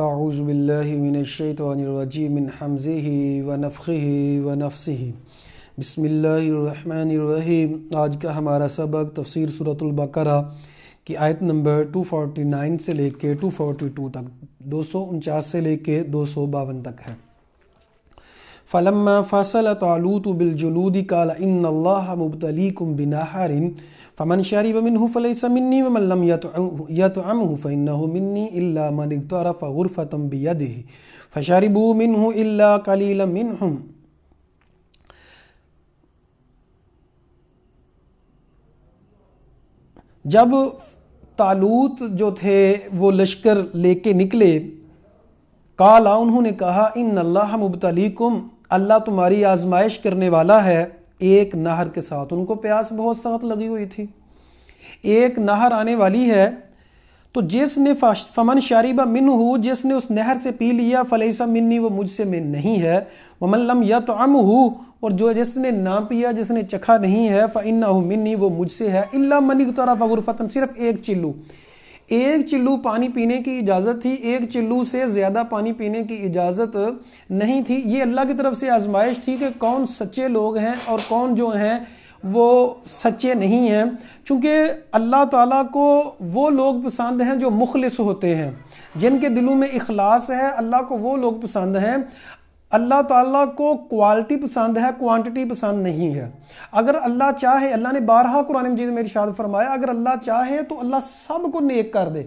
أعوذ بالله من الشيطان الرجيم من حمزه ونفخه ونفسه بسم الله الرحمन الرحیم आज का हमारा सबक तफसीर सूरतुल्बकरा की आयत नंबर 249 से लेके 242 तक दो से लेके दो तक है फ़लम्मा फ़सल तालूत बिलजुनूदी काला इन अल्लाह मुबतलीकुम बिनाहरिन फ़मन शरीब मिन फ़लैसा मिन्नी वमल्लम यतम हूँ फ़िन मिन्नी इल्ला मन तरफ़ ग़ुरफ़तम बियद फ़शरबू मिन हूँ इल्ला कलील मिन हूँ जब तालूत जो थे वो लश्कर लेके निकले काला उन्होंने कहा इन अल्लाह मुबतलीकुम अल्लाह तुम्हारी आजमाइश करने वाला है एक नहर के साथ उनको प्यास बहुत सख्त लगी हुई थी एक नहर आने वाली है तो जिसने फमन शारीबा मिन हु जिसने उस नहर से पी लिया फलेसा मिन्नी वो मुझसे में नहीं है वमन लम या तो अम हु और जो जिसने ना पिया जिसने चखा नहीं है फ़िन्ना मिन्नी वो मुझसे है इल्ला मनी तरफ गुरफतन सिर्फ एक चिल्लू एक चिल्लू पानी पीने की इजाज़त थी एक चिल्लू से ज़्यादा पानी पीने की इजाज़त नहीं थी ये अल्लाह की तरफ से आजमाइश थी कि कौन सच्चे लोग हैं और कौन जो हैं वो सच्चे नहीं हैं क्योंकि अल्लाह ताला को वो लोग पसंद हैं जो मुखलिस होते हैं जिनके दिलों में इखलास है अल्लाह को वो लोग पसंद हैं अल्लाह ताला को क्वालिटी पसंद है क्वांटिटी पसंद नहीं है अगर अल्लाह चाहे अल्लाह ने बारहा कुरान मजीद में इरशाद फरमाया अगर अल्लाह चाहे तो अल्लाह सब को नेक कर दे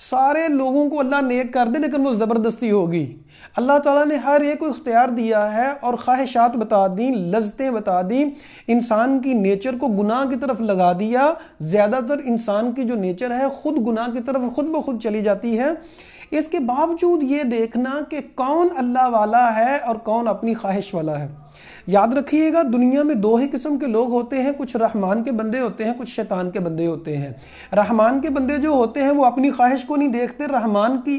सारे लोगों को अल्लाह नेक कर दे लेकिन वो ज़बरदस्ती होगी अल्लाह ताला ने हर एक को इख्तियार दिया है और ख्वाहिशात बता दी लजतें बता दी इंसान की नेचर को गुनाह की तरफ लगा दिया ज़्यादातर इंसान की जो नेचर है ख़ुद गुनाह की तरफ खुद ब खुद चली जाती है इसके बावजूद ये देखना कि कौन अल्लाह वाला है और कौन अपनी ख्वाहिश वाला है याद रखिएगा दुनिया में दो ही किस्म के लोग होते हैं कुछ रहमान के बंदे होते हैं कुछ शैतान के बंदे होते हैं रहमान के बंदे जो होते हैं वो अपनी ख्वाहिश को नहीं देखते रहमान की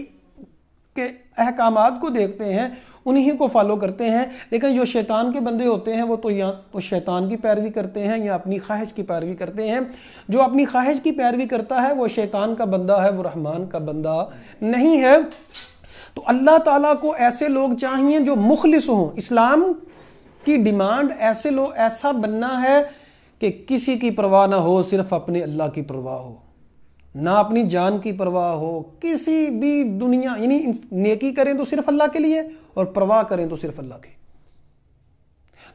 के अहकाम को देखते हैं उन्हीं को फॉलो करते हैं लेकिन जो शैतान के बंदे होते हैं वो तो या तो शैतान की पैरवी करते हैं या अपनी ख्वाहिश की पैरवी करते हैं जो अपनी ख्वाहिश की पैरवी करता है वो शैतान का बंदा है वो रहमान का बंदा नहीं है तो अल्लाह ताला को ऐसे लोग चाहिए जो मुखलिस हों इस्लाम की डिमांड ऐसे लोग ऐसा बनना है कि किसी की परवाह ना हो सिर्फ अपने अल्लाह की परवाह हो ना अपनी जान की परवाह हो किसी भी दुनिया यानी नेकी करें तो सिर्फ अल्लाह के लिए और परवाह करें तो सिर्फ अल्लाह की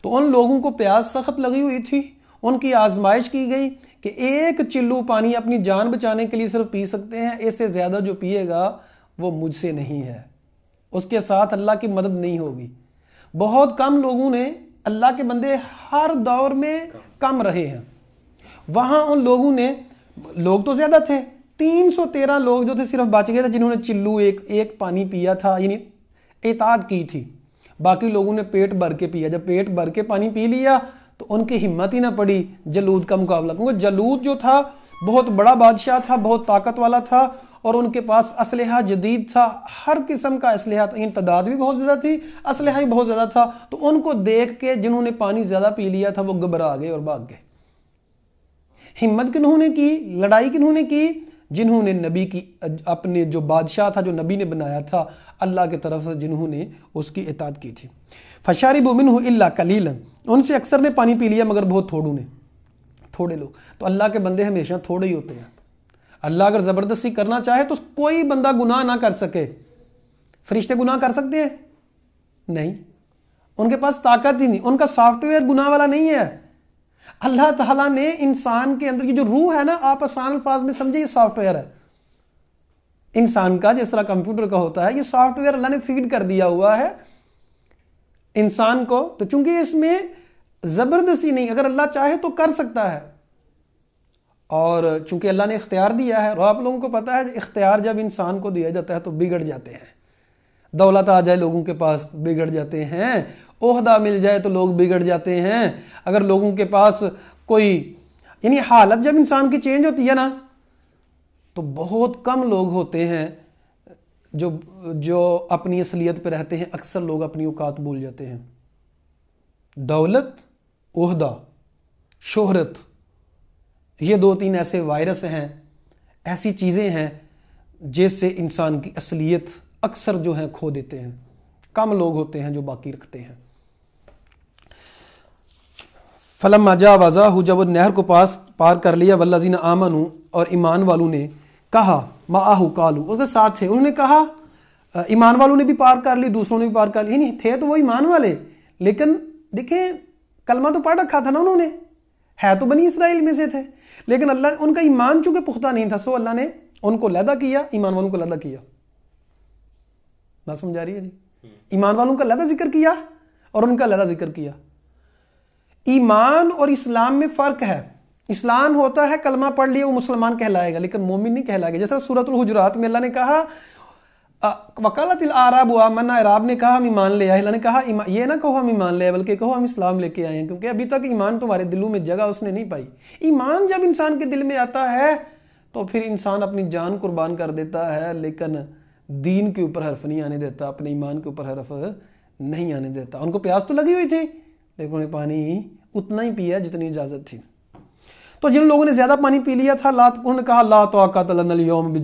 तो उन लोगों को प्यास सख्त लगी हुई थी उनकी आजमाइश की गई कि एक चिल्लू पानी अपनी जान बचाने के लिए सिर्फ पी सकते हैं इससे ज़्यादा जो पिएगा वो मुझसे नहीं है उसके साथ अल्लाह की मदद नहीं होगी बहुत कम लोगों ने अल्लाह के बंदे हर दौर में कम रहे हैं वहां उन लोगों ने लोग तो ज़्यादा थे 313 लोग जो थे सिर्फ बच गए थे जिन्होंने चिल्लू एक एक पानी पिया था यानी एताद की थी बाकी लोगों ने पेट भर के पिया जब पेट भर के पानी पी लिया तो उनकी हिम्मत ही ना पड़ी जलूद का मुकाबला क्योंकि जलूद जो था बहुत बड़ा बादशाह था बहुत ताकत वाला था और उनके पास असलहा जदीद था हर किस्म का असलहा था तादाद भी बहुत ज़्यादा थी असलहा भी बहुत ज़्यादा था तो उनको देख के जिन्होंने पानी ज़्यादा पी लिया था वो घबरा गए और भाग गए हिम्मत किन्होंने की लड़ाई किन्होंने की जिन्होंने नबी की अपने जो बादशाह था जो नबी ने बनाया था अल्लाह की तरफ से जिन्होंने उसकी इताद की थी फशारी बुमिन अल्ला कलीलन उनसे अक्सर ने पानी पी लिया मगर बहुत थोड़ू ने थोड़े लोग तो अल्लाह के बंदे हमेशा थोड़े ही होते हैं अल्लाह अगर ज़बरदस्ती करना चाहे तो कोई बंदा गुनाह ना कर सके फरिश्ते गुनाह कर सकते हैं नहीं उनके पास ताकत ही नहीं उनका सॉफ्टवेयर गुनाह वाला नहीं है अल्लाह ताला ने इंसान के अंदर की जो रूह है ना आप आसान अल्फाज में समझे ये सॉफ्टवेयर है इंसान का जिस तरह कंप्यूटर का होता है ये सॉफ्टवेयर अल्लाह ने फीड कर दिया हुआ है इंसान को तो चूंकि इसमें जबरदस्ती नहीं अगर अल्लाह चाहे तो कर सकता है और चूंकि अल्लाह ने इख्तियार दिया है और आप लोगों को पता है इख्तियार जब इंसान को दिया जाता है तो बिगड़ जाते हैं दौलत आ जाए लोगों के पास बिगड़ जाते हैं ओहदा मिल जाए तो लोग बिगड़ जाते हैं अगर लोगों के पास कोई यानी हालत जब इंसान की चेंज होती है ना तो बहुत कम लोग होते हैं जो जो अपनी असलियत पर रहते हैं अक्सर लोग अपनी औकात भूल जाते हैं दौलत ओहदा शोहरत ये दो तीन ऐसे वायरस हैं ऐसी चीज़ें हैं जिससे इंसान की असलियत अक्सर जो है खो देते हैं कम लोग होते हैं जो बाकी रखते हैं फलम आजा आवाजा हु जब नहर को पास पार कर लिया ने आमन और ईमान वालों ने कहा आहू कालू उसके साथ थे उन्होंने कहा ईमान वालों ने भी पार कर ली दूसरों ने भी पार कर ली नहीं थे तो वो ईमान वाले लेकिन देखिए कलमा तो पढ़ रखा था ना उन्होंने है तो बनी इसराइल में से थे लेकिन अल्लाह उनका ईमान चूंकि पुख्ता नहीं था सो अल्लाह ने उनको लदा किया ईमान वालों को लदा किया बात समझा रही है जी ईमान वालों का लदा जिक्र किया और उनका लदा जिक्र किया ईमान और इस्लाम में फ़र्क है इस्लाम होता है कलमा पढ़ लिया वो मुसलमान कहलाएगा लेकिन मोमिन नहीं कहलाएगा जैसा सूरत हजरात में अल्लाह ने कहा वकालत आराब हुआ मना अराब ने कहा हम ईमान ले आए अल्लाह ने कहा ये ना कहो हम ईमान ले आए बल्कि कहो हम इस्लाम लेके आए हैं क्योंकि अभी तक ईमान तुम्हारे दिलों में जगह उसने नहीं पाई ईमान जब इंसान के दिल में आता है तो फिर इंसान अपनी जान कुर्बान कर देता है लेकिन दीन के ऊपर हरफ नहीं आने देता अपने ईमान के ऊपर हरफ नहीं आने देता उनको प्यास तो लगी हुई थी लेकिन उन्हें पानी उतना ही पिया जितनी इजाज़त थी तो जिन लोगों ने ज़्यादा पानी पी लिया था लात उन्होंने कहा ला तो तलनलयोम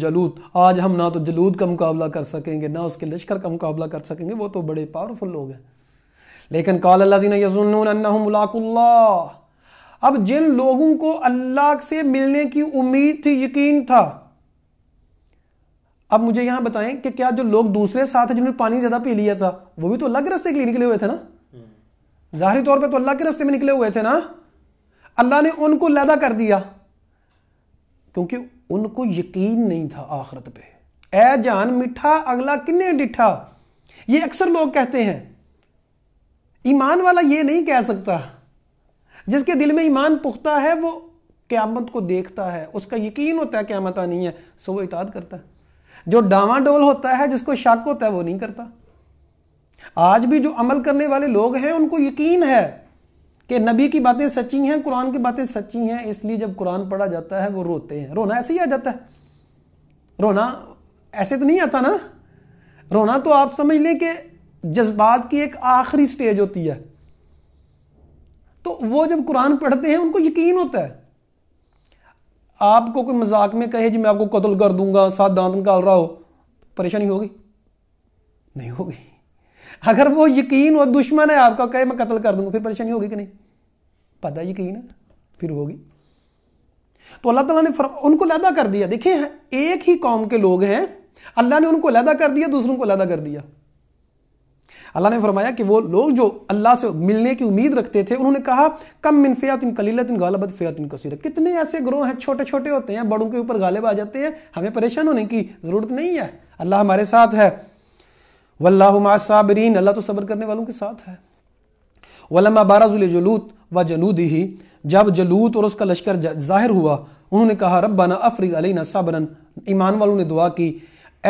आज हम ना तो जलूद का मुकाबला कर सकेंगे ना उसके लश्कर का मुकाबला कर सकेंगे वो तो बड़े पावरफुल लोग हैं लेकिन कौल अब जिन लोगों को अल्लाह से मिलने की उम्मीद थी यकीन था अब मुझे यहां बताएं कि क्या जो लोग दूसरे साथ हैं जिन्होंने पानी ज़्यादा पी लिया था वो भी तो अलग रस्ते के लिए निकले हुए थे ना हम्म। ज़ाहरी तौर पर तो अल्लाह के रस्ते में निकले हुए थे ना अल्लाह ने उनको लैदा कर दिया क्योंकि उनको यकीन नहीं था आखरत पे ए जान मिठा अगला किन्ने डिठा ये अक्सर लोग कहते हैं ईमान वाला ये नहीं कह सकता जिसके दिल में ईमान पुख्ता है वो क्यामत को देखता है उसका यकीन होता है क्यामत आनी है सो वो इताद करता है जो डावाडोल होता है जिसको शक होता है वो नहीं करता आज भी जो अमल करने वाले लोग हैं उनको यकीन है कि नबी की बातें सच्ची हैं कुरान की बातें सच्ची हैं इसलिए जब कुरान पढ़ा जाता है वो रोते हैं रोना ऐसे ही आ जाता है रोना ऐसे तो नहीं आता ना रोना तो आप समझ लें कि जज्बात की एक आखिरी स्टेज होती है तो वो जब कुरान पढ़ते हैं उनको यकीन होता है आपको कोई मजाक में कहे जी मैं आपको कत्ल कर दूंगा साथ दांत निकाल रहा हो परेशानी होगी नहीं होगी अगर वो यकीन और दुश्मन है आपका कहे मैं कत्ल कर दूंगा फिर परेशानी होगी कि नहीं पता यकीन है फिर होगी तो अल्लाह तला ने उनको लहदा कर दिया देखिए एक ही कौम के लोग हैं अल्लाह ने उनको अलहदा कर दिया दूसरों को अलहदा कर दिया अल्लाह ने फरमाया कि वो लोग जो अल्लाह से मिलने की उम्मीद रखते थे उन्होंने कहा कम मिन फ़ियात इन कलीलत इन गालबत फ़ियात इन कसीरत कितने ऐसे ग्रोह हैं छोटे छोटे होते हैं बड़ों के ऊपर गालिब आ जाते हैं हमें परेशान होने की ज़रूरत नहीं है अल्लाह हमारे साथ है वल्ला साबरीन अल्लाह तो सब्र करने वालों के साथ है वलमा बाराजुल जलूत व जलूद ही जब जलूत और उसका लश्कर जाहिर हुआ उन्होंने कहा रब्बाना अली अलीना साबरन ईमान वालों ने दुआ की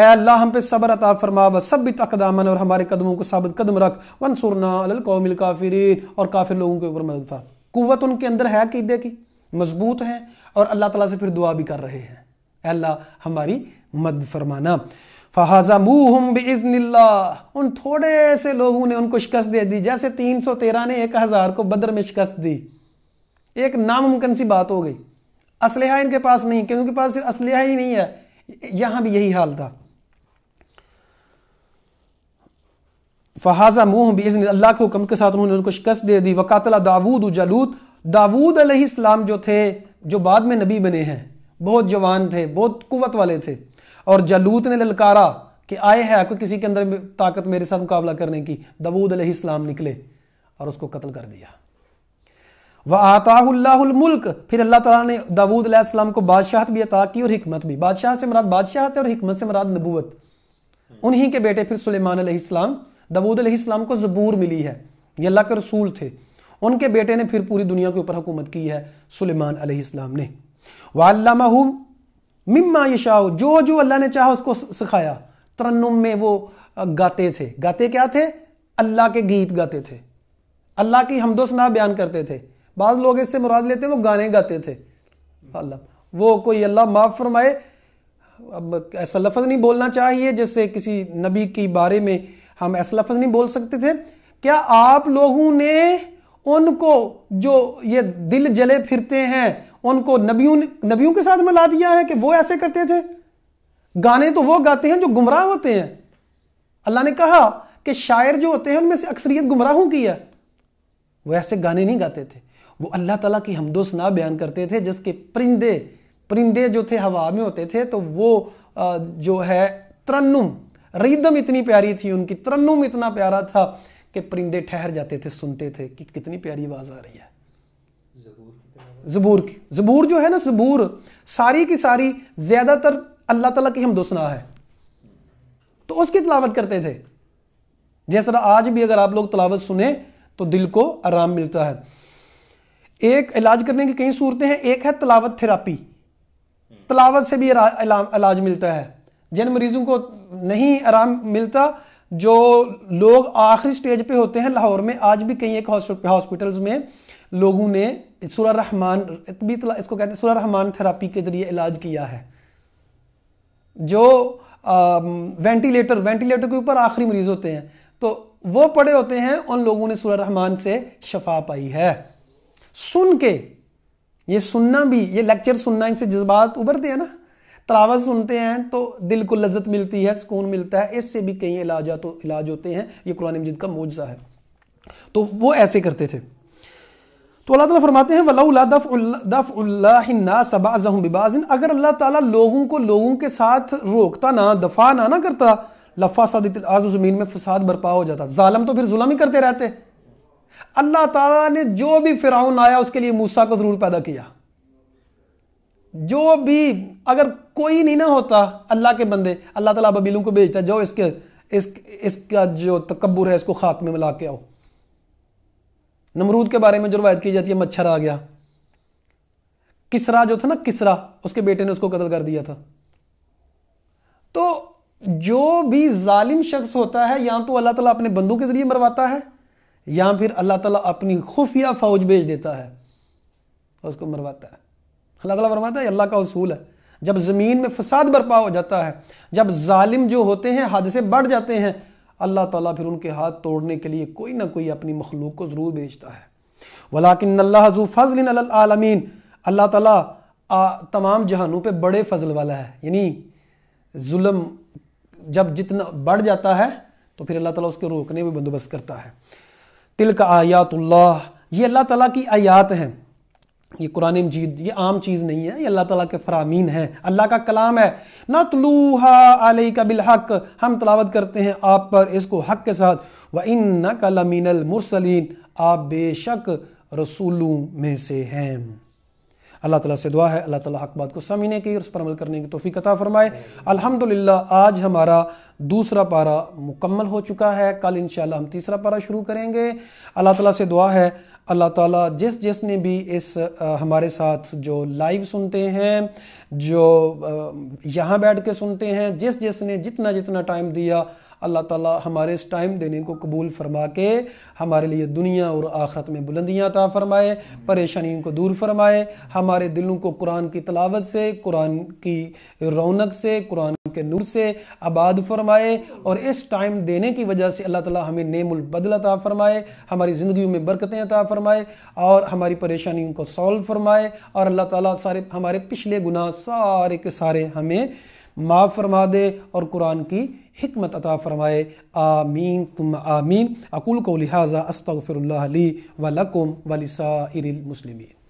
अल्लाह हम पे सबर अता फरमा व सब भी तकदामन और हमारे कदमों को साबित कदम रख वन सुरनाकौमिल काफिरीन और काफिर लोगों के ऊपर मदद फर कुत उनके अंदर है कीदे की मजबूत हैं और अल्लाह तला से फिर दुआ भी कर रहे हैं अल्लाह हमारी मदद फरमाना फहाजा मुहम बिजनिल्ला उन थोड़े से लोगों ने उनको शिकस्त दे दी जैसे तीन सौ तेरह ने एक हज़ार को बदर में शिकस्त दी एक नामुमकिन सी बात हो गई असलहा इनके पास नहीं क्योंकि उनके पास असलहा ही नहीं है यहाँ भी यही हाल था फहाजा मुंह भी अल्लाह के हुक्म के साथ उन्होंने उनको शिकस्त दे दी वकातला दाऊद जलूद दाऊद अलैहिस्सलाम जो थे जो बाद में नबी बने हैं बहुत जवान थे बहुत कुवत वाले थे और जलूत ने ललकारा कि आए है आपको किसी के अंदर ताकत मेरे साथ मुकाबला करने की दाऊद अलैहिस्सलाम निकले और उसको कत्ल कर दिया वह मुल्क फिर अल्लाह तला ने दाऊद अलैहिस्सलाम को बादशाहत भी अता की और हिकमत भी बादशाह से मराद बादशाहत और हिकमत से मराद नबूत उन्हीं के बेटे फिर सुलेमान अलैहिस्सलाम दबूद इस्लाम को ज़बूर मिली है ये अल्लाह के रसूल थे उनके बेटे ने फिर पूरी दुनिया के ऊपर हुकूमत की है सुलेमान अलैहिस्सलाम ने वालमा मिम्मा यशाओ जो जो अल्लाह ने चाहा उसको सिखाया तरन्नुम में वो गाते थे गाते क्या थे अल्लाह के गीत गाते थे अल्लाह की हमदोसना बयान करते थे बाज़ लोग इससे मुराद लेते वो गाने गाते थे अल्लाह वो कोई अल्लाह माफ़ फरमाए अब ऐसा लफ्ज नहीं बोलना चाहिए जैसे किसी नबी के बारे में हम ऐसा लफज नहीं बोल सकते थे क्या आप लोगों ने उनको जो ये दिल जले फिरते हैं उनको नबियों नबियों के साथ मिला दिया है कि वो ऐसे करते थे गाने तो वो गाते हैं जो गुमराह होते हैं अल्लाह ने कहा कि शायर जो होते हैं उनमें से अक्सरियत गुमराहों की है वो ऐसे गाने नहीं गाते थे वो अल्लाह ताला की ना बयान करते थे जिसके परिंदे परिंदे जो थे हवा में होते थे तो वो जो है तरन्नुम रिदम इतनी प्यारी थी उनकी तरन्नुम इतना प्यारा था कि परिंदे ठहर जाते थे सुनते थे कि कितनी प्यारी आवाज आ रही है जबूर की जबूर जो है ना जबूर सारी की सारी ज्यादातर अल्लाह तला की हमदोसना है तो उसकी तलावत करते थे जैसा आज भी अगर आप लोग तलावत सुने तो दिल को आराम मिलता है एक इलाज करने की कई सूरतें हैं एक है तलावत थेरापी तलावत से भी इलाज मिलता है जिन मरीजों को नहीं आराम मिलता जो लोग आखिरी स्टेज पे होते हैं लाहौर में आज भी कई एक हॉस्पिटल्स में लोगों ने सुरा रहमान भी इसको कहते हैं सुर रहमान थेरापी के जरिए इलाज किया है जो आ, वेंटिलेटर वेंटिलेटर के ऊपर आखिरी मरीज होते हैं तो वो पड़े होते हैं उन लोगों ने सुरा रहमान से शफा पाई है सुन के ये सुनना भी ये लेक्चर सुनना इनसे जज्बात उभरते हैं ना तलावत सुनते हैं तो दिल को लज्जत मिलती है सुकून मिलता है इससे भी कई इलाज तो इलाज होते हैं ये कुरान मजिद का मोजा है तो वो ऐसे करते थे तो अल्लाह ताला फरमाते हैं वला दफ़ अगर अल्लाह ताला लोगों को लोगों के साथ रोकता ना दफा ना ना करता लफा सदित आज ज़मीन में फसाद बर्पा हो जाता जालम तो फिर जुलम ही करते रहते अल्लाह ताला ने जो भी फिराउन आया उसके लिए मूसा को ज़रूर पैदा किया जो भी अगर कोई नहीं ना होता अल्लाह के बंदे अल्लाह ताला बबीलों को भेजता जो इसके इस इसका जो तकबर है इसको खाक में मिला के आओ नमरूद के बारे में जो रवायत की जाती है मच्छर आ गया किसरा जो था ना किसरा उसके बेटे ने उसको कत्ल कर दिया था तो जो भी जालिम शख्स होता है या तो अल्लाह ताला अपने बंदों के जरिए मरवाता है या फिर अल्लाह ताला अपनी खुफिया फौज भेज देता है उसको मरवाता है अल्लाह ताला फरमाता है अल्लाह का उसूल है जब ज़मीन में फसाद बर्पा हो जाता है जब जालिम जो होते हैं हादसे बढ़ जाते हैं अल्लाह ताला फिर उनके हाथ तोड़ने के लिए कोई ना कोई अपनी मखलूक को ज़रूर भेजता है वलाकिन अल्लाह जू फजल आलमीन अल्लाह ताला तमाम जहानों पे बड़े फजल वाला है यानी जुल्म जब जितना बढ़ जाता है तो फिर अल्लाह ताला उसके रोकने में बंदोबस्त करता है तिल का आयातुल्लाह ये अल्लाह ताला की आयात हैं ये कुरान मजीद ये आम चीज़ नहीं है ये अल्लाह ताला के फरामीन है अल्लाह का कलाम है ना तलूहा आलई का बिलहक हम तलावत करते हैं आप पर इसको हक के साथ व इन न कलमिनल मुरसलिन आप बेशक रसूलों में से हैं अल्लाह ताला से दुआ है अल्लाह ताला हक बात को समझने की और उस पर अमल करने की तोफ़ी कता फ़रमाए अल्हम्दुलिल्लाह आज हमारा दूसरा पारा मुकम्मल हो चुका है कल इन हम तीसरा पारा शुरू करेंगे अल्लाह ताला से दुआ है अल्लाह ताला जिस जिस ने भी इस आ, हमारे साथ जो लाइव सुनते हैं जो यहाँ बैठ के सुनते हैं जिस जिस ने जितना जितना टाइम दिया अल्लाह ताला हमारे इस टाइम देने को कबूल फरमा के हमारे लिए दुनिया और आखरत में बुलंदियाँ ता फरमाए परेशानियों को दूर फरमाए हमारे दिलों को कुरान की तलावत से कुरान की रौनक से कुरान के नूर से आबाद फरमाए और इस टाइम देने की वजह से अल्लाह ताला हमें बदल अता फरमाए हमारी ज़िंदगी में बरकतें अता फरमाए और हमारी परेशानियों को सॉल्व फरमाए और अल्लाह ताला सारे हमारे पिछले गुनाह सारे के सारे हमें माफ़ फरमा दे और कुरान की हमत अता फ़रमाए आमीन तुम आमीन अकुल को लिहाजा अस्तफ़िर ली वलकुम वलिसा मुसलिमीन